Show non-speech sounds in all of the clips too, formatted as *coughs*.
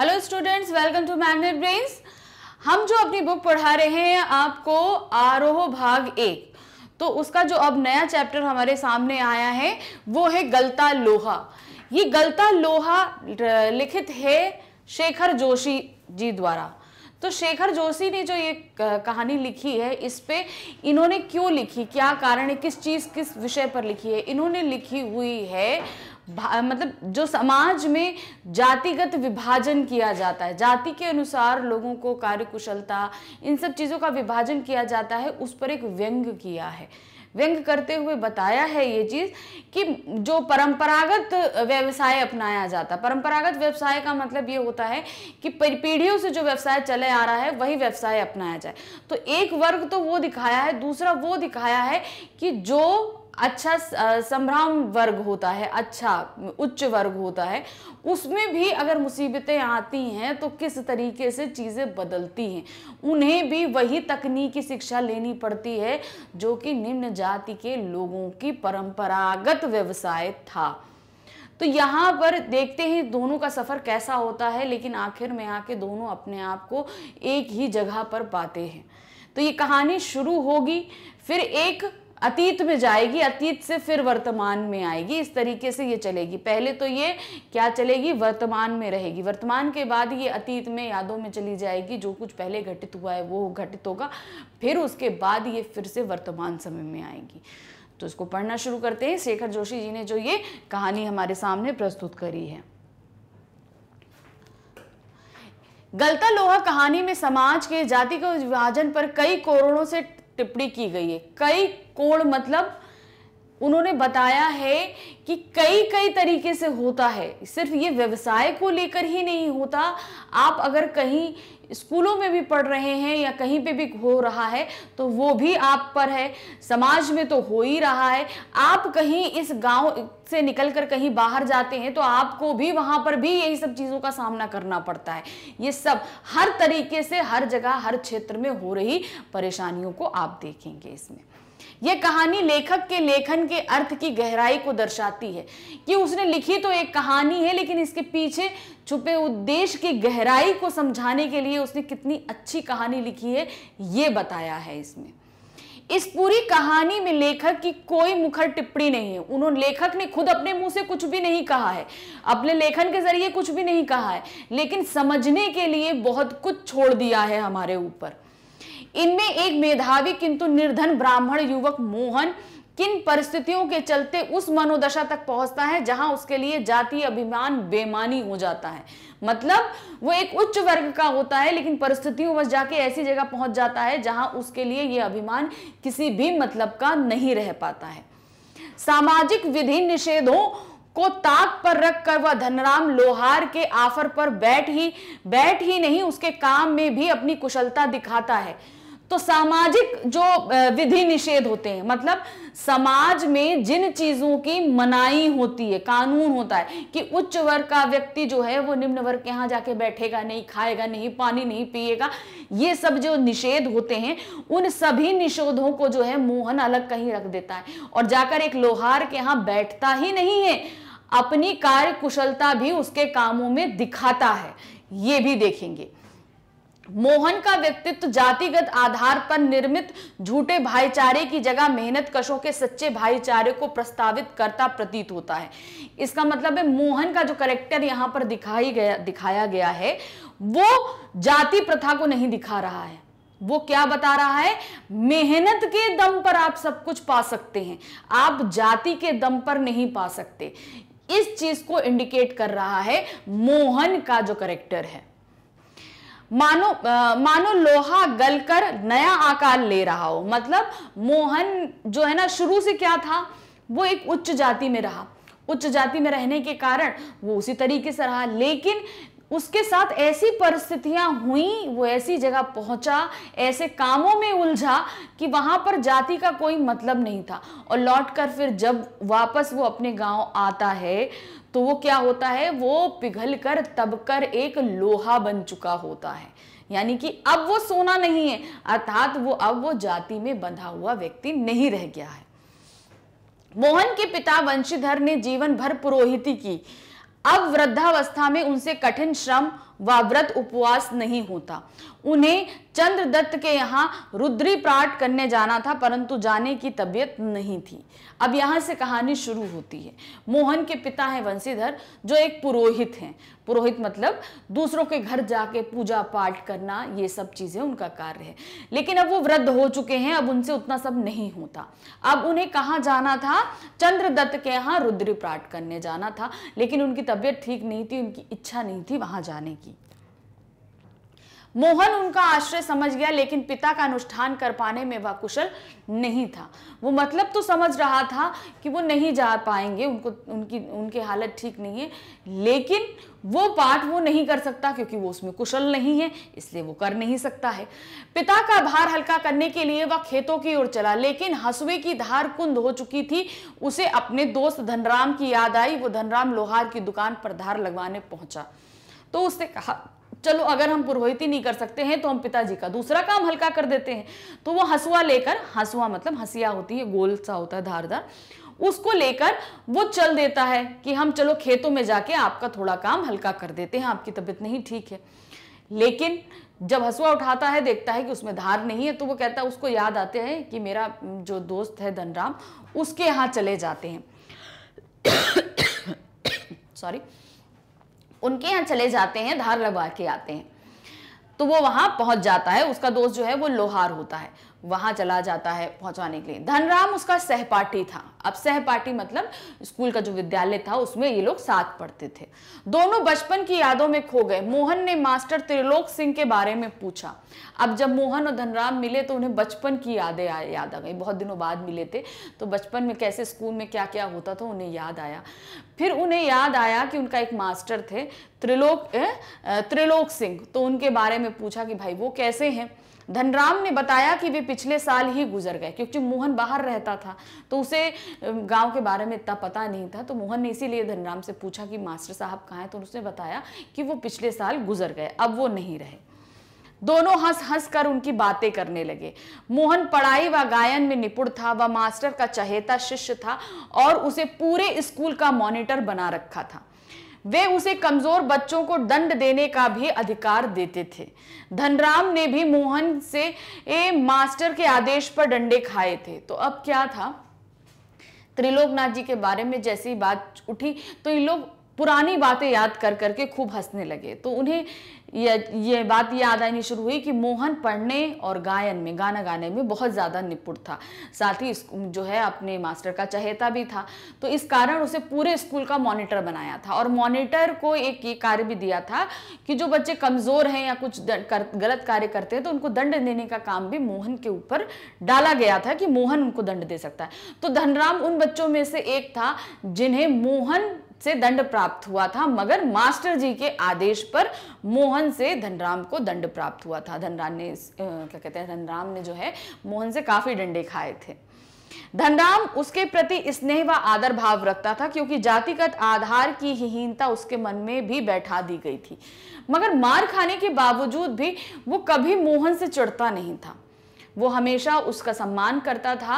hello students welcome to Magnet Brains हम जो अपनी बुक पढ़ा रहे हैं आपको आरोह भाग एक तो उसका जो अब नया चैप्टर हमारे सामने आया है वो है गलता लोहा ये गलता लोहा लिखित है शेखर जोशी जी द्वारा तो शेखर जोशी ने जो ये कहानी लिखी है इस पे इन्होंने क्यों लिखी क्या कारण है किस चीज़ किस विषय पर लिखी है इन्होंने लिखी हुई है मतलब जो समाज में जातिगत विभाजन किया जाता है जाति के अनुसार लोगों को कार्यकुशलता इन सब चीज़ों का विभाजन किया जाता है उस पर एक व्यंग किया है व्यंग करते हुए बताया है ये चीज़ कि जो परंपरागत व्यवसाय अपनाया जाता है परंपरागत व्यवसाय का मतलब ये होता है कि पीढ़ियों से जो व्यवसाय चले आ रहा है वही व्यवसाय अपनाया जाए तो एक वर्ग तो वो दिखाया है दूसरा वो दिखाया है कि जो अच्छा संभ्राम वर्ग होता है अच्छा उच्च वर्ग होता है उसमें भी अगर मुसीबतें आती हैं तो किस तरीके से चीज़ें बदलती हैं उन्हें भी वही तकनीकी शिक्षा लेनी पड़ती है जो कि निम्न जाति के लोगों की परंपरागत व्यवसाय था तो यहाँ पर देखते ही दोनों का सफ़र कैसा होता है लेकिन आखिर में आके दोनों अपने आप को एक ही जगह पर पाते हैं तो ये कहानी शुरू होगी फिर एक अतीत में जाएगी अतीत से फिर वर्तमान में आएगी इस तरीके से ये चलेगी पहले तो ये क्या चलेगी वर्तमान में रहेगी वर्तमान के बाद ये अतीत में यादों में चली जाएगी जो कुछ पहले घटित हुआ है वो घटित होगा फिर उसके बाद ये फिर से वर्तमान समय में आएगी तो इसको पढ़ना शुरू करते हैं शेखर जोशी जी ने जो ये कहानी हमारे सामने प्रस्तुत करी है गलता लोहा कहानी में समाज के जाति के विभाजन पर कई करोड़ों से टिप्पणी की गई है कई कोण मतलब उन्होंने बताया है कि कई कई तरीके से होता है सिर्फ ये व्यवसाय को लेकर ही नहीं होता आप अगर कहीं स्कूलों में भी पढ़ रहे हैं या कहीं पे भी हो रहा है तो वो भी आप पर है समाज में तो हो ही रहा है आप कहीं इस गांव से निकलकर कहीं बाहर जाते हैं तो आपको भी वहां पर भी यही सब चीज़ों का सामना करना पड़ता है ये सब हर तरीके से हर जगह हर क्षेत्र में हो रही परेशानियों को आप देखेंगे इसमें यह कहानी लेखक के लेखन के अर्थ की गहराई को दर्शाती है कि उसने लिखी तो एक कहानी है लेकिन इसके पीछे छुपे उद्देश्य की गहराई को समझाने के लिए उसने कितनी अच्छी कहानी लिखी है ये बताया है इसमें इस पूरी कहानी में लेखक की कोई मुखर टिप्पणी नहीं है उन्होंने लेखक ने खुद अपने मुंह से कुछ भी नहीं कहा है अपने लेखन के जरिए कुछ भी नहीं कहा है लेकिन समझने के लिए बहुत कुछ छोड़ दिया है हमारे ऊपर इनमें एक मेधावी किंतु निर्धन ब्राह्मण युवक मोहन किन परिस्थितियों के चलते उस मनोदशा तक पहुंचता है जहां उसके लिए जाति अभिमान बेमानी हो जाता है मतलब वो एक उच्च वर्ग का होता है लेकिन परिस्थितियों बस जाके ऐसी जगह पहुंच जाता है जहां उसके लिए ये अभिमान किसी भी मतलब का नहीं रह पाता है सामाजिक विधि निषेधों को ताक पर रख कर वह धनराम लोहार के आफर पर बैठ ही बैठ ही नहीं उसके काम में भी अपनी कुशलता दिखाता है तो सामाजिक जो विधि निषेध होते हैं मतलब समाज में जिन चीजों की मनाई होती है कानून होता है कि उच्च वर्ग का व्यक्ति जो है वो निम्न वर्ग के यहाँ जाके बैठेगा नहीं खाएगा नहीं पानी नहीं पिएगा ये सब जो निषेध होते हैं उन सभी निषेधों को जो है मोहन अलग कहीं रख देता है और जाकर एक लोहार के यहाँ बैठता ही नहीं है अपनी कार्य कुशलता भी उसके कामों में दिखाता है ये भी देखेंगे मोहन का व्यक्तित्व जातिगत आधार पर निर्मित झूठे भाईचारे की जगह मेहनत कशों के सच्चे भाईचारे को प्रस्तावित करता प्रतीत होता है इसका मतलब है मोहन का जो करेक्टर यहां पर दिखाई गया दिखाया गया है वो जाति प्रथा को नहीं दिखा रहा है वो क्या बता रहा है मेहनत के दम पर आप सब कुछ पा सकते हैं आप जाति के दम पर नहीं पा सकते इस चीज को इंडिकेट कर रहा है मोहन का जो करेक्टर है मानो आ, मानो लोहा गलकर नया आकार ले रहा हो मतलब मोहन जो है ना शुरू से क्या था वो एक उच्च जाति में रहा उच्च जाति में रहने के कारण वो उसी तरीके से रहा लेकिन उसके साथ ऐसी परिस्थितियां हुई वो ऐसी जगह पहुंचा ऐसे कामों में उलझा कि वहां पर जाति का कोई मतलब नहीं था और लौट कर फिर जब वापस वो अपने गांव आता है तो वो क्या होता है वो पिघल कर तब कर एक लोहा बन चुका होता है यानी कि अब वो सोना नहीं है अर्थात वो अब वो जाति में बंधा हुआ व्यक्ति नहीं रह गया है मोहन के पिता वंशीधर ने जीवन भर पुरोहिती की अब वृद्धावस्था में उनसे कठिन श्रम व व्रत उपवास नहीं होता उन्हें चंद्रदत्त के यहाँ रुद्री पाठ करने जाना था परंतु जाने की तबीयत नहीं थी अब यहाँ से कहानी शुरू होती है मोहन के पिता हैं वंशीधर जो एक पुरोहित हैं पुरोहित मतलब दूसरों के घर जाके पूजा पाठ करना ये सब चीज़ें उनका कार्य है लेकिन अब वो वृद्ध हो चुके हैं अब उनसे उतना सब नहीं होता अब उन्हें कहाँ जाना था चंद्रदत्त के यहाँ रुद्र पाठ करने जाना था लेकिन उनकी तबीयत ठीक नहीं थी उनकी इच्छा नहीं थी वहाँ जाने की मोहन उनका आश्रय समझ गया लेकिन पिता का अनुष्ठान कर पाने में वह कुशल नहीं था वो मतलब तो समझ रहा था कि वो नहीं जा पाएंगे उनको उनकी उनकी हालत ठीक नहीं है लेकिन वो पाठ वो नहीं कर सकता क्योंकि वो उसमें कुशल नहीं है इसलिए वो कर नहीं सकता है पिता का भार हल्का करने के लिए वह खेतों की ओर चला लेकिन हंसुए की धार कुंद हो चुकी थी उसे अपने दोस्त धनराम की याद आई वो धनराम लोहार की दुकान पर धार लगवाने पहुंचा तो उसने कहा चलो अगर हम पुरोहित नहीं कर सकते हैं तो हम पिताजी का दूसरा काम हल्का कर देते हैं तो वो हसुआ लेकर हंसुआ मतलब हंसिया होती है गोल सा होता है धारदार उसको लेकर वो चल देता है कि हम चलो खेतों में जाके आपका थोड़ा काम हल्का कर देते हैं आपकी तबीयत नहीं ठीक है लेकिन जब हसुआ उठाता है देखता है कि उसमें धार नहीं है तो वो कहता है उसको याद आते हैं कि मेरा जो दोस्त है धनराम उसके यहाँ चले जाते हैं सॉरी *coughs* उनके यहाँ चले जाते हैं धार लगवा के आते हैं तो वो वहां पहुंच जाता है उसका दोस्त जो है वो लोहार होता है वहां चला जाता है पहुंचाने के लिए धनराम उसका सहपाठी था अब सहपाठी मतलब स्कूल का जो विद्यालय था उसमें ये लोग साथ पढ़ते थे दोनों बचपन की यादों में खो गए मोहन ने मास्टर त्रिलोक सिंह के बारे में पूछा अब जब मोहन और धनराम मिले तो उन्हें बचपन की यादें याद आ गई बहुत दिनों बाद मिले थे तो बचपन में कैसे स्कूल में क्या क्या होता था उन्हें याद आया फिर उन्हें याद आया कि उनका एक मास्टर थे त्रिलोक त्रिलोक सिंह तो उनके बारे में पूछा कि भाई वो कैसे हैं धनराम ने बताया कि वे पिछले साल ही गुजर गए क्योंकि मोहन बाहर रहता था तो उसे गांव के बारे में इतना पता नहीं था तो मोहन ने इसीलिए धनराम से पूछा कि मास्टर साहब कहाँ हैं तो उसने बताया कि वो पिछले साल गुजर गए अब वो नहीं रहे दोनों हंस हंस कर उनकी बातें करने लगे मोहन पढ़ाई व गायन में निपुण था व मास्टर का चहेता शिष्य था और उसे पूरे स्कूल का मॉनिटर बना रखा था वे उसे कमजोर बच्चों को दंड देने का भी अधिकार देते थे धनराम ने भी मोहन से ए मास्टर के आदेश पर डंडे खाए थे तो अब क्या था त्रिलोकनाथ जी के बारे में जैसी बात उठी तो ये लोग पुरानी बातें याद कर करके खूब हंसने लगे तो उन्हें ये ये बात याद आनी शुरू हुई कि मोहन पढ़ने और गायन में गाना गाने में बहुत ज़्यादा निपुण था साथ ही जो है अपने मास्टर का चहेता भी था तो इस कारण उसे पूरे स्कूल का मॉनिटर बनाया था और मॉनिटर को एक ये कार्य भी दिया था कि जो बच्चे कमज़ोर हैं या कुछ कर, गलत कार्य करते हैं तो उनको दंड देने का काम भी मोहन के ऊपर डाला गया था कि मोहन उनको दंड दे सकता है तो धनराम उन बच्चों में से एक था जिन्हें मोहन से दंड प्राप्त हुआ था मगर मास्टर जी के आदेश पर मोहन से धनराम को दंड प्राप्त हुआ था धनराम ने क्या कहते हैं धनराम ने जो है मोहन से काफी डंडे खाए थे धनराम उसके प्रति स्नेह व आदर भाव रखता था क्योंकि जातिगत आधार की हीनता उसके मन में भी बैठा दी गई थी मगर मार खाने के बावजूद भी वो कभी मोहन से चढ़ता नहीं था वो हमेशा उसका सम्मान करता था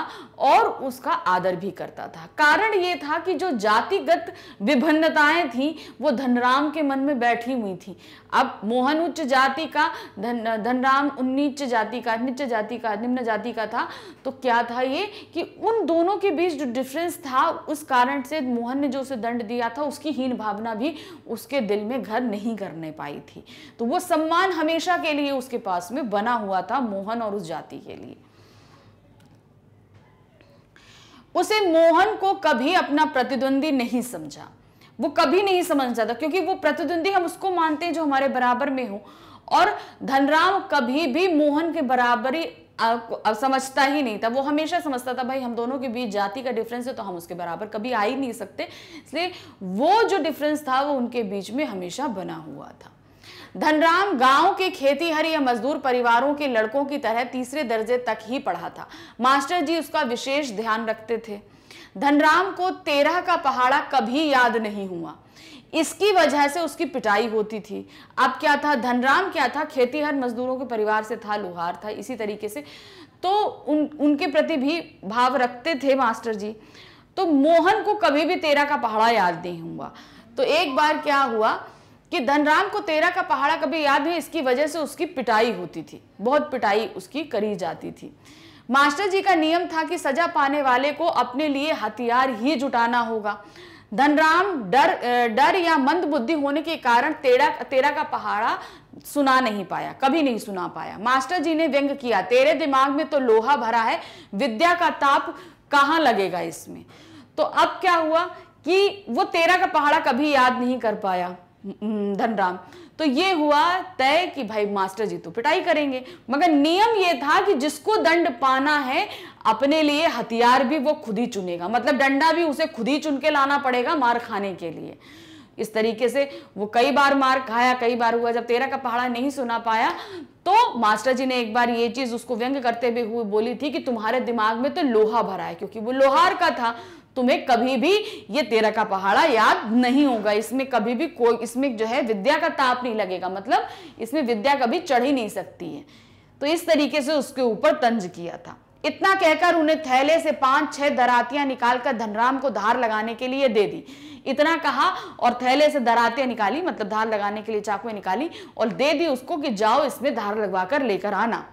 और उसका आदर भी करता था कारण ये था कि जो जातिगत विभिन्नताएं थीं वो धनराम के मन में बैठी हुई थी अब मोहन उच्च जाति का धन धनराम उन्नीच जाति का निच्च जाति का निम्न जाति का था तो क्या था ये कि उन दोनों के बीच जो डिफरेंस था उस कारण से मोहन ने जो उसे दंड दिया था उसकी हीन भावना भी उसके दिल में घर नहीं करने पाई थी तो वो सम्मान हमेशा के लिए उसके पास में बना हुआ था मोहन और उस जाति के के लिए उसे मोहन को कभी अपना प्रतिद्वंदी नहीं समझा वो कभी नहीं समझ जाता क्योंकि वो प्रतिद्वंदी हम उसको मानते हैं जो हमारे बराबर में हो और धनराम कभी भी मोहन के बराबरी समझता ही नहीं था वो हमेशा समझता था भाई हम दोनों के बीच जाति का डिफरेंस है तो हम उसके बराबर कभी आ ही नहीं सकते इसलिए वो जो डिफरेंस था वो उनके बीच में हमेशा बना हुआ था धनराम गांव के खेतीहरी या मजदूर परिवारों के लड़कों की तरह तीसरे दर्जे तक ही पढ़ा था मास्टर जी उसका विशेष ध्यान रखते थे धनराम को तेरह का पहाड़ा कभी याद नहीं हुआ इसकी वजह से उसकी पिटाई होती थी अब क्या था धनराम क्या था खेतीहर मजदूरों के परिवार से था लुहार था इसी तरीके से तो उन उनके प्रति भी भाव रखते थे मास्टर जी तो मोहन को कभी भी तेरा का पहाड़ा याद नहीं हुआ तो एक बार क्या हुआ कि धनराम को तेरा का पहाड़ा कभी याद नहीं इसकी वजह से उसकी पिटाई होती थी बहुत पिटाई उसकी करी जाती थी मास्टर जी का नियम था कि सजा पाने वाले को अपने लिए हथियार ही जुटाना होगा धनराम डर डर या मंद बुद्धि होने के कारण तेरा तेरा का पहाड़ा सुना नहीं पाया कभी नहीं सुना पाया मास्टर जी ने व्यंग किया तेरे दिमाग में तो लोहा भरा है विद्या का ताप कहाँ लगेगा इसमें तो अब क्या हुआ कि वो तेरा का पहाड़ा कभी याद नहीं कर पाया हम्म, धनराम तो ये हुआ तय कि भाई मास्टर जी तो पिटाई करेंगे मगर नियम ये था कि जिसको दंड पाना है अपने लिए हथियार भी वो खुद ही चुनेगा मतलब डंडा भी उसे खुद ही चुन के लाना पड़ेगा मार खाने के लिए इस तरीके से वो कई बार मार खाया कई बार हुआ जब तेरा का पहाड़ा नहीं सुना पाया तो मास्टर जी ने एक बार ये चीज उसको व्यंग करते हुए बोली थी कि तुम्हारे दिमाग में तो लोहा भरा है क्योंकि वो लोहार का था तुम्हें कभी भी ये तेरह का पहाड़ा याद नहीं होगा इसमें कभी भी कोई इसमें जो है विद्या का ताप नहीं लगेगा मतलब इसमें विद्या कभी चढ़ ही नहीं सकती है तो इस तरीके से उसके ऊपर तंज किया था इतना कहकर उन्हें थैले से पांच छह दरातियां निकालकर धनराम को धार लगाने के लिए दे दी इतना कहा और थैले से दरातियां निकाली मतलब धार लगाने के लिए चाकुएं निकाली और दे दी उसको कि जाओ इसमें धार लगवा कर लेकर आना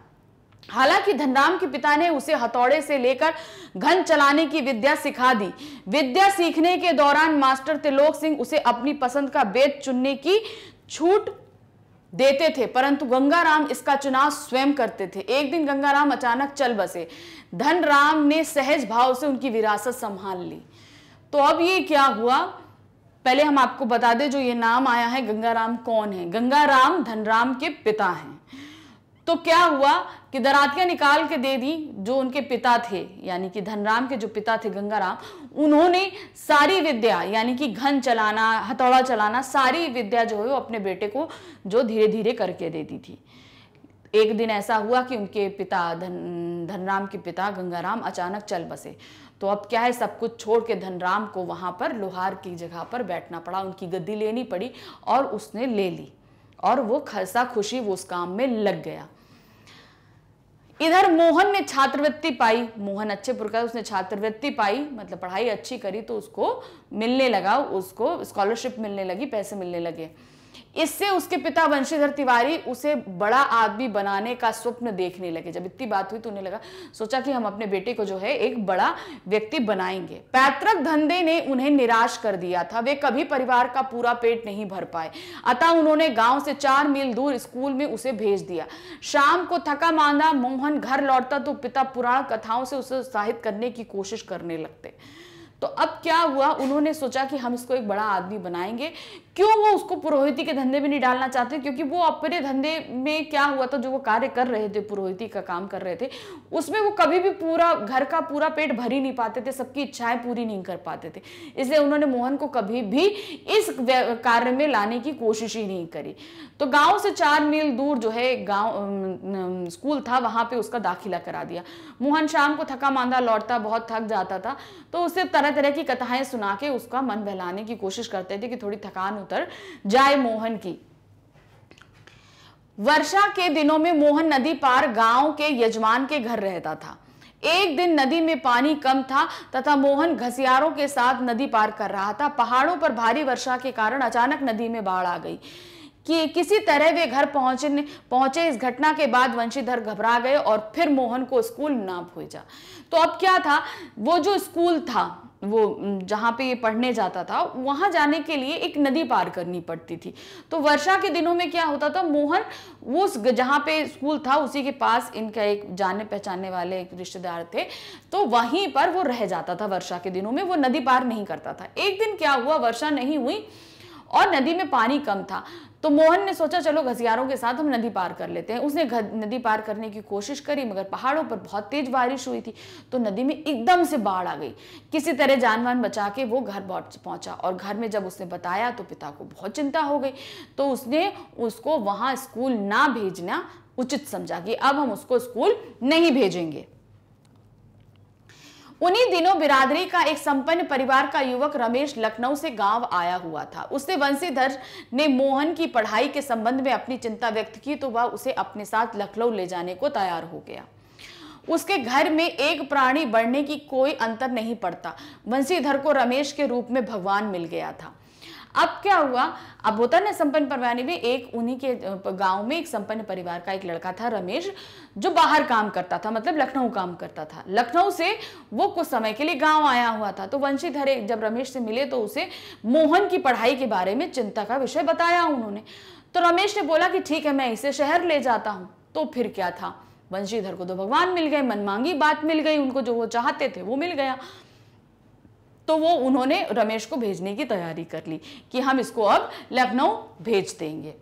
हालांकि धनराम के पिता ने उसे हथौड़े से लेकर घन चलाने की विद्या सिखा दी विद्या सीखने के दौरान मास्टर त्रिलोक सिंह उसे अपनी पसंद का वेद चुनने की छूट देते थे परंतु गंगाराम इसका चुनाव स्वयं करते थे एक दिन गंगाराम अचानक चल बसे धनराम ने सहज भाव से उनकी विरासत संभाल ली तो अब ये क्या हुआ पहले हम आपको बता दें जो ये नाम आया है गंगाराम कौन है गंगाराम धनराम के पिता हैं तो क्या हुआ कि दरातियां निकाल के दे दी जो उनके पिता थे यानी कि धनराम के जो पिता थे गंगाराम उन्होंने सारी विद्या यानी कि घन चलाना हथौड़ा चलाना सारी विद्या जो है वो अपने बेटे को जो धीरे धीरे करके दे दी थी एक दिन ऐसा हुआ कि उनके पिता धन धनराम के पिता गंगाराम अचानक चल बसे तो अब क्या है सब कुछ छोड़ के धनराम को वहाँ पर लोहार की जगह पर बैठना पड़ा उनकी गद्दी लेनी पड़ी और उसने ले ली और वो खसा खुशी वो उस काम में लग गया इधर मोहन ने छात्रवृत्ति पाई मोहन अच्छे प्रकार उसने छात्रवृत्ति पाई मतलब पढ़ाई अच्छी करी तो उसको मिलने लगा उसको स्कॉलरशिप मिलने लगी पैसे मिलने लगे इससे उसके पिता वंशीधर तिवारी उसे बड़ा आदमी बनाने का स्वप्न देखने लगे जब इतनी बात हुई तो उन्हें लगा सोचा कि हम अपने बेटे को जो है एक बड़ा व्यक्ति बनाएंगे पैतृक धंधे ने उन्हें निराश कर दिया था वे कभी परिवार का पूरा पेट नहीं भर पाए अतः उन्होंने गांव से चार मील दूर स्कूल में उसे भेज दिया शाम को थका मांदा मोहन घर लौटता तो पिता पुराण कथाओं से उसे उत्साहित करने की कोशिश करने लगते तो अब क्या हुआ उन्होंने सोचा कि हम इसको एक बड़ा आदमी बनाएंगे क्यों वो उसको पुरोहिती के धंधे में नहीं डालना चाहते क्योंकि वो अपने धंधे में क्या हुआ था जो वो कार्य कर रहे थे पुरोहिती का काम कर रहे थे उसमें वो कभी भी पूरा घर का पूरा पेट भर ही नहीं पाते थे सबकी इच्छाएं पूरी नहीं कर पाते थे इसलिए उन्होंने मोहन को कभी भी इस कार्य में लाने की कोशिश ही नहीं करी तो गाँव से चार मील दूर जो है गाँव स्कूल था वहाँ पर उसका दाखिला करा दिया मोहन शाम को थका मांदा लौटता बहुत थक जाता था तो उसे तरह तरह की कथाएं सुना के उसका मन बहलाने की कोशिश करते थे कि थोड़ी थकान उतर जाए मोहन की वर्षा के दिनों में मोहन नदी पार गांव के यजमान के घर रहता था एक दिन नदी में पानी कम था तथा मोहन घसियारों के साथ नदी पार कर रहा था पहाड़ों पर भारी वर्षा के कारण अचानक नदी में बाढ़ आ गई कि किसी तरह वे घर पहुंचने पहुंचे इस घटना के बाद वंशीधर घबरा गए और फिर मोहन को स्कूल ना भेजा तो अब क्या था वो जो स्कूल था वो जहाँ पे ये पढ़ने जाता था वहाँ जाने के लिए एक नदी पार करनी पड़ती थी तो वर्षा के दिनों में क्या होता था मोहन वो जहाँ पे स्कूल था उसी के पास इनका एक जाने पहचानने वाले एक रिश्तेदार थे तो वहीं पर वो रह जाता था वर्षा के दिनों में वो नदी पार नहीं करता था एक दिन क्या हुआ वर्षा नहीं हुई और नदी में पानी कम था तो मोहन ने सोचा चलो घसियारों के साथ हम नदी पार कर लेते हैं उसने नदी पार करने की कोशिश करी मगर पहाड़ों पर बहुत तेज बारिश हुई थी तो नदी में एकदम से बाढ़ आ गई किसी तरह जानवान बचा के वो घर पहुंचा और घर में जब उसने बताया तो पिता को बहुत चिंता हो गई तो उसने उसको वहाँ स्कूल ना भेजना उचित समझा कि अब हम उसको स्कूल नहीं भेजेंगे उन्हीं दिनों बिरादरी का एक संपन्न परिवार का युवक रमेश लखनऊ से गांव आया हुआ था उससे वंशीधर ने मोहन की पढ़ाई के संबंध में अपनी चिंता व्यक्त की तो वह उसे अपने साथ लखनऊ ले जाने को तैयार हो गया उसके घर में एक प्राणी बढ़ने की कोई अंतर नहीं पड़ता वंशीधर को रमेश के रूप में भगवान मिल गया था अब क्या हुआ अब होता ना संपन्न परिवार में एक उन्हीं के गांव में एक संपन्न परिवार का एक लड़का था रमेश जो बाहर काम करता था मतलब लखनऊ काम करता था लखनऊ से वो कुछ समय के लिए गांव आया हुआ था तो वंशीधरे जब रमेश से मिले तो उसे मोहन की पढ़ाई के बारे में चिंता का विषय बताया उन्होंने तो रमेश ने बोला कि ठीक है मैं इसे शहर ले जाता हूँ तो फिर क्या था वंशीधर को तो भगवान मिल गए मनमांगी बात मिल गई उनको जो वो चाहते थे वो मिल गया तो वो उन्होंने रमेश को भेजने की तैयारी कर ली कि हम इसको अब लखनऊ भेज देंगे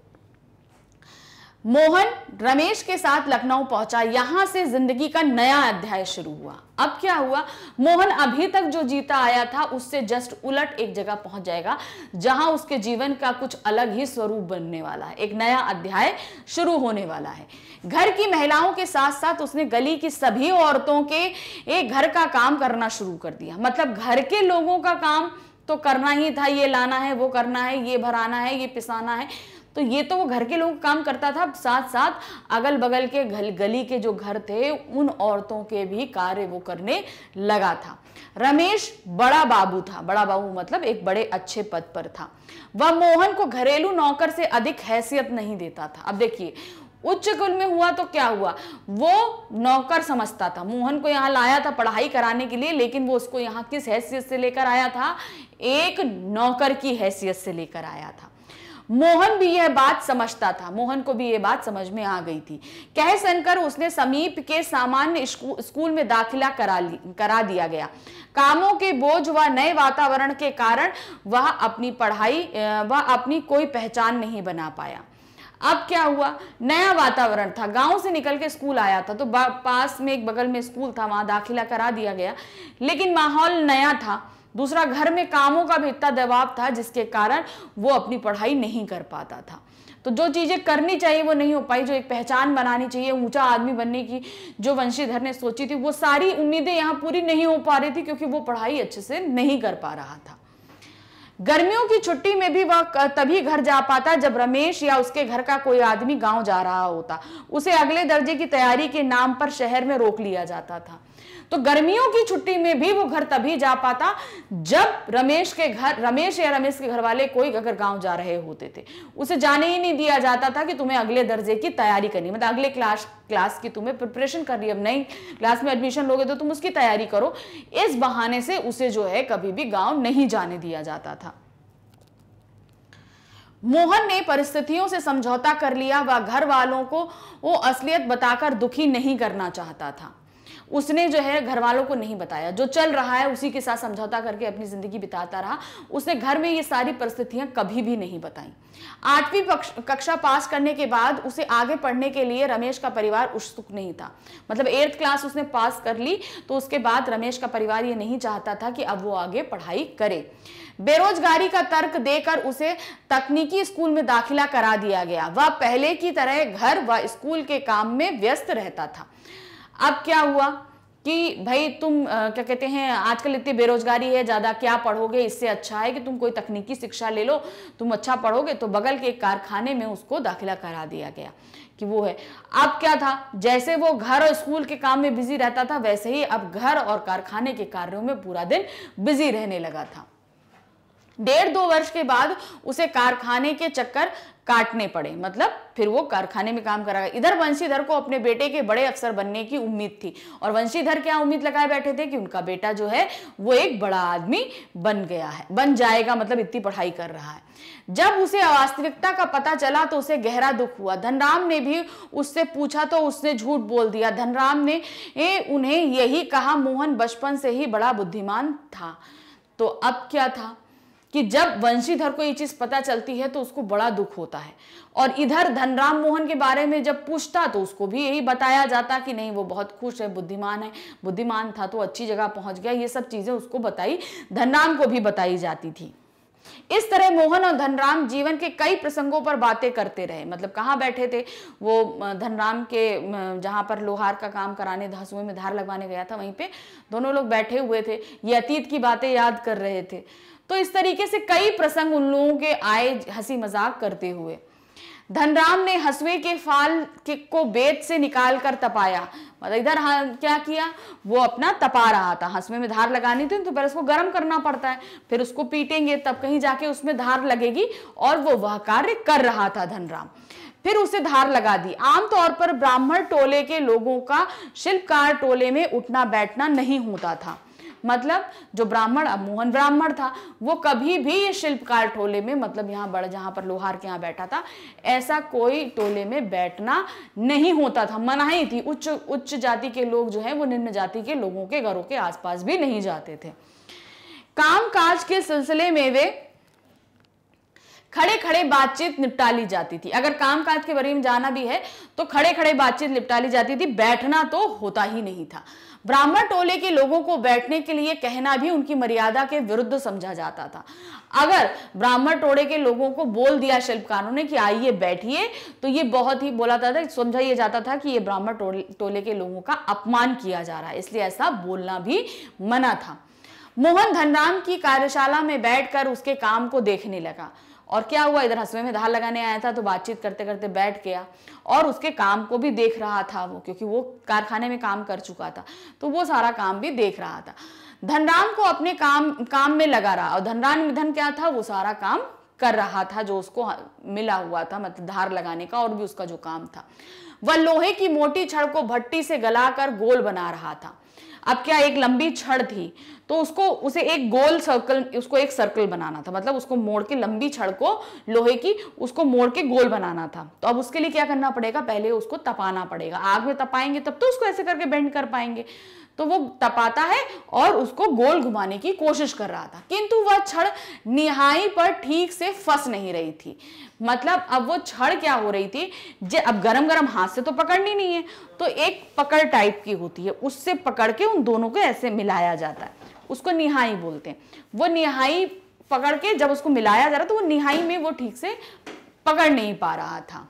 मोहन रमेश के साथ लखनऊ पहुंचा यहां से जिंदगी का नया अध्याय शुरू हुआ अब क्या हुआ मोहन अभी तक जो जीता आया था उससे जस्ट उलट एक जगह पहुंच जाएगा जहां उसके जीवन का कुछ अलग ही स्वरूप बनने वाला है एक नया अध्याय शुरू होने वाला है घर की महिलाओं के साथ साथ उसने गली की सभी औरतों के एक घर का काम करना शुरू कर दिया मतलब घर के लोगों का काम तो करना ही था ये लाना है वो करना है ये भराना है ये पिसाना है तो ये तो वो घर के लोग काम करता था साथ साथ अगल बगल के घल गली के जो घर थे उन औरतों के भी कार्य वो करने लगा था रमेश बड़ा बाबू था बड़ा बाबू मतलब एक बड़े अच्छे पद पर था वह मोहन को घरेलू नौकर से अधिक हैसियत नहीं देता था अब देखिए उच्च कुल में हुआ तो क्या हुआ वो नौकर समझता था मोहन को यहाँ लाया था पढ़ाई कराने के लिए लेकिन वो उसको यहाँ किस हैसियत से लेकर आया था एक नौकर की हैसियत से लेकर आया था मोहन भी यह बात समझता था मोहन को भी यह बात समझ में आ गई थी कह सुनकर उसने समीप के सामान्य स्कूल में दाखिला करा करा दिया गया कामों के बोझ व नए वातावरण के कारण वह अपनी पढ़ाई वह अपनी कोई पहचान नहीं बना पाया अब क्या हुआ नया वातावरण था गांव से निकल के स्कूल आया था तो पास में एक बगल में स्कूल था वहां दाखिला करा दिया गया लेकिन माहौल नया था दूसरा घर में कामों का भी इतना दबाव था जिसके कारण वो अपनी पढ़ाई नहीं कर पाता था तो जो चीज़ें करनी चाहिए वो नहीं हो पाई जो एक पहचान बनानी चाहिए ऊंचा आदमी बनने की जो वंशीधर ने सोची थी वो सारी उम्मीदें यहाँ पूरी नहीं हो पा रही थी क्योंकि वो पढ़ाई अच्छे से नहीं कर पा रहा था गर्मियों की छुट्टी में भी वह तभी घर जा पाता जब रमेश या उसके घर का कोई आदमी गांव जा रहा होता उसे अगले दर्जे की तैयारी के नाम पर शहर में रोक लिया जाता था तो गर्मियों की छुट्टी में भी वो घर तभी जा पाता जब रमेश के घर रमेश या रमेश के घर वाले कोई अगर गांव जा रहे होते थे उसे जाने ही नहीं दिया जाता था कि तुम्हें अगले दर्जे की तैयारी करनी मतलब अगले क्लास क्लास की तुम्हें प्रिपरेशन कर रही है अब नई क्लास में एडमिशन लोगे तो तुम उसकी तैयारी करो इस बहाने से उसे जो है कभी भी गाँव नहीं जाने दिया जाता था मोहन ने परिस्थितियों से समझौता कर लिया व घर वालों को वो असलियत बताकर दुखी नहीं करना चाहता था उसने जो है घर वालों को नहीं बताया जो चल रहा है उसी के साथ समझौता करके अपनी जिंदगी बिताता रहा उसने घर में ये सारी परिस्थितियां कभी भी नहीं बताई आठवीं कक्षा पास करने के बाद उसे आगे पढ़ने के लिए रमेश का परिवार उत्सुक नहीं था मतलब एट्थ क्लास उसने पास कर ली तो उसके बाद रमेश का परिवार ये नहीं चाहता था कि अब वो आगे पढ़ाई करे बेरोजगारी का तर्क देकर उसे तकनीकी स्कूल में दाखिला करा दिया गया वह पहले की तरह घर व स्कूल के काम में व्यस्त रहता था अब क्या हुआ कि भाई तुम आ, क्या कहते हैं आजकल इतनी बेरोजगारी है ज़्यादा क्या पढ़ोगे इससे अच्छा है कि तुम कोई तकनीकी शिक्षा ले लो तुम अच्छा पढ़ोगे तो बगल के एक कारखाने में उसको दाखिला करा दिया गया कि वो है अब क्या था जैसे वो घर और स्कूल के काम में बिजी रहता था वैसे ही अब घर और कारखाने के कार्यों में पूरा दिन बिजी रहने लगा था डेढ़ दो वर्ष के बाद उसे कारखाने के चक्कर काटने पड़े मतलब फिर वो कारखाने में काम करा इधर वंशीधर को अपने बेटे के बड़े अफसर बनने की उम्मीद थी और वंशीधर क्या उम्मीद लगाए बैठे थे कि उनका बेटा जो है वो एक बड़ा आदमी बन गया है बन जाएगा मतलब इतनी पढ़ाई कर रहा है जब उसे वास्तविकता का पता चला तो उसे गहरा दुख हुआ धनराम ने भी उससे पूछा तो उसने झूठ बोल दिया धनराम ने ए, उन्हें यही कहा मोहन बचपन से ही बड़ा बुद्धिमान था तो अब क्या था कि जब वंशीधर को ये चीज पता चलती है तो उसको बड़ा दुख होता है और इधर धनराम मोहन के बारे में जब पूछता तो उसको भी यही बताया जाता कि नहीं वो बहुत खुश है बुद्धिमान है बुद्धिमान था तो अच्छी जगह पहुंच गया ये सब चीजें उसको बताई धनराम को भी बताई जाती थी इस तरह मोहन और धनराम जीवन के कई प्रसंगों पर बातें करते रहे मतलब कहाँ बैठे थे वो धनराम के जहां पर लोहार का काम कराने धसुए में धार लगवाने गया था वहीं पे दोनों लोग बैठे हुए थे ये अतीत की बातें याद कर रहे थे तो इस तरीके से कई प्रसंग उन लोगों के आए हंसी मजाक करते हुए धनराम ने हसुए के फाल के को बेत से निकाल कर तपाया मतलब इधर हाँ, क्या किया वो अपना तपा रहा था हसुए में धार लगानी थी तो फिर उसको गर्म करना पड़ता है फिर उसको पीटेंगे तब कहीं जाके उसमें धार लगेगी और वो वह कार्य कर रहा था धनराम फिर उसे धार लगा दी आमतौर पर ब्राह्मण टोले के लोगों का शिल्पकार टोले में उठना बैठना नहीं होता था मतलब जो ब्राह्मण अब मोहन ब्राह्मण था वो कभी भी ये शिल्पकार टोले में मतलब यहाँ बड़ा जहाँ पर लोहार के यहाँ बैठा था ऐसा कोई टोले में बैठना नहीं होता था मनाही थी उच्च उच्च जाति के लोग जो है वो निम्न जाति के लोगों के घरों के आसपास भी नहीं जाते थे कामकाज के सिलसिले में वे खड़े खड़े बातचीत निपटा ली जाती थी अगर कामकाज के बारे में जाना भी है तो खड़े खड़े बातचीत निपटा ली जाती थी बैठना तो होता ही नहीं था ब्राह्मण टोले के लोगों को बैठने के लिए कहना भी उनकी मर्यादा के विरुद्ध समझा जाता था अगर ब्राह्मण टोले के लोगों को बोल दिया शिल्पकारों ने कि आइए बैठिए तो ये बहुत ही बोला जाता था समझा यह जाता था कि ये ब्राह्मण टोले के लोगों का अपमान किया जा रहा है इसलिए ऐसा बोलना भी मना था मोहन धनराम की कार्यशाला में बैठकर उसके काम को देखने लगा और क्या हुआ इधर हसवे में धार लगाने आया था तो बातचीत करते करते बैठ गया और उसके काम को भी देख रहा था वो क्योंकि वो कारखाने में काम कर चुका था तो वो सारा काम भी देख रहा था धनराम को अपने काम काम में लगा रहा और धनराम धन क्या था वो सारा काम कर रहा था जो उसको मिला हुआ था मतलब धार लगाने का और भी उसका जो काम था वह लोहे की मोटी छड़ को भट्टी से गलाकर गोल बना रहा था अब क्या एक लंबी छड़ थी तो उसको उसे एक गोल सर्कल उसको एक सर्कल बनाना था मतलब उसको मोड़ के लंबी छड़ को लोहे की उसको मोड़ के गोल बनाना था तो अब उसके लिए क्या करना पड़ेगा पहले उसको तपाना पड़ेगा आग में तपाएंगे तब तो उसको ऐसे करके बेंड कर पाएंगे तो वो तपाता है और उसको गोल घुमाने की कोशिश कर रहा था किंतु वह छड़ निहाई पर ठीक से फंस नहीं रही थी मतलब अब वो छड़ क्या हो रही थी जे अब गरम गरम हाथ से तो पकड़नी नहीं है तो एक पकड़ टाइप की होती है उससे पकड़ के उन दोनों को ऐसे मिलाया जाता है उसको निहाई बोलते हैं वो निहाई पकड़ के जब उसको मिलाया जा रहा तो वो निहाई में वो ठीक से पकड़ नहीं पा रहा था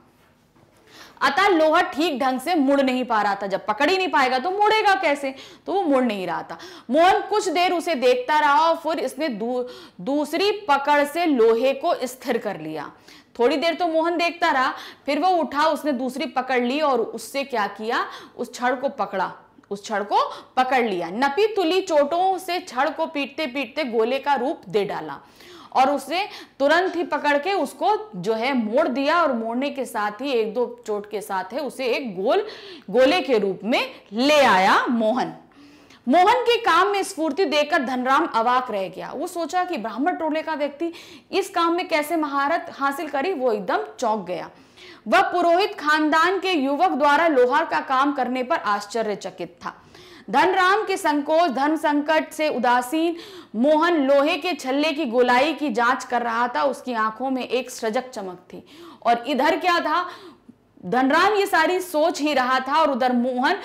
अतः लोहा ठीक ढंग से मुड़ नहीं पा रहा था जब पकड़ ही नहीं पाएगा तो मुड़ेगा कैसे तो वो मुड़ नहीं रहा था मोहन कुछ देर उसे देखता रहा और फिर इसने दू, दूसरी पकड़ से लोहे को स्थिर कर लिया थोड़ी देर तो मोहन देखता रहा फिर वो उठा उसने दूसरी पकड़ ली और उससे क्या किया उस छड़ को पकड़ा उस छड़ को पकड़ लिया नपी तुली चोटों से छड़ को पीटते पीटते गोले का रूप दे डाला और उसने तुरंत ही पकड़ के उसको जो है मोड़ दिया और मोड़ने के साथ ही एक दो चोट के साथ है उसे एक गोल गोले के रूप में ले आया मोहन मोहन के काम में स्फूर्ति देकर धनराम अवाक रह गया वो सोचा कि ब्राह्मण टोले का व्यक्ति इस काम में कैसे महारत हासिल करी वो एकदम चौंक गया वह पुरोहित खानदान के युवक द्वारा लोहार का काम करने पर आश्चर्यचकित था धनराम के संकोच धन संकट से उदासीन मोहन लोहे के छल्ले की गोलाई की जांच कर रहा था उसकी आंखों में एक सजक चमक थी और इधर क्या था धनराम ये सारी सोच ही रहा था और उधर मोहन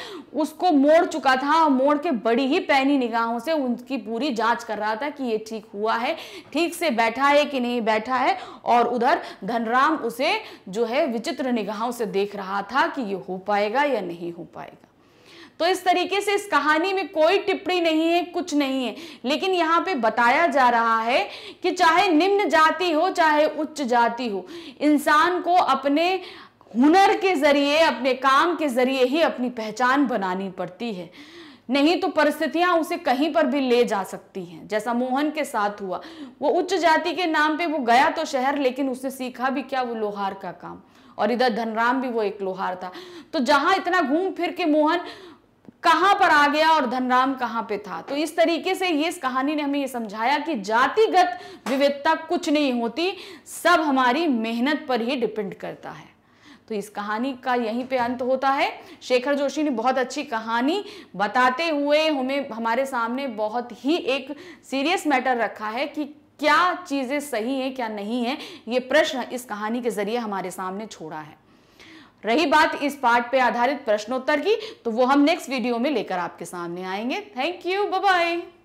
उसको मोड़ चुका था और मोड़ के बड़ी ही पैनी निगाहों से उनकी पूरी जांच कर रहा था कि ये ठीक हुआ है ठीक से बैठा है कि नहीं बैठा है और उधर धनराम उसे जो है विचित्र निगाहों से देख रहा था कि ये हो पाएगा या नहीं हो पाएगा तो इस तरीके से इस कहानी में कोई टिप्पणी नहीं है कुछ नहीं है लेकिन यहाँ पे बताया जा रहा है कि चाहे निम्न जाति हो चाहे उच्च जाति हो इंसान को अपने हुनर के जरिए अपने काम के जरिए ही अपनी पहचान बनानी पड़ती है नहीं तो परिस्थितियां उसे कहीं पर भी ले जा सकती हैं जैसा मोहन के साथ हुआ वो उच्च जाति के नाम पे वो गया तो शहर लेकिन उसने सीखा भी क्या वो लोहार का काम और इधर धनराम भी वो एक लोहार था तो जहां इतना घूम फिर के मोहन कहां पर आ गया और धनराम कहां पे था तो इस तरीके से ये इस कहानी ने हमें ये समझाया कि जातिगत विविधता कुछ नहीं होती सब हमारी मेहनत पर ही डिपेंड करता है तो इस कहानी का यहीं पे अंत होता है शेखर जोशी ने बहुत अच्छी कहानी बताते हुए हमें हमारे सामने बहुत ही एक सीरियस मैटर रखा है कि क्या चीज़ें सही हैं क्या नहीं है ये प्रश्न इस कहानी के जरिए हमारे सामने छोड़ा है रही बात इस पार्ट पे आधारित प्रश्नोत्तर की तो वो हम नेक्स्ट वीडियो में लेकर आपके सामने आएंगे थैंक यू बाय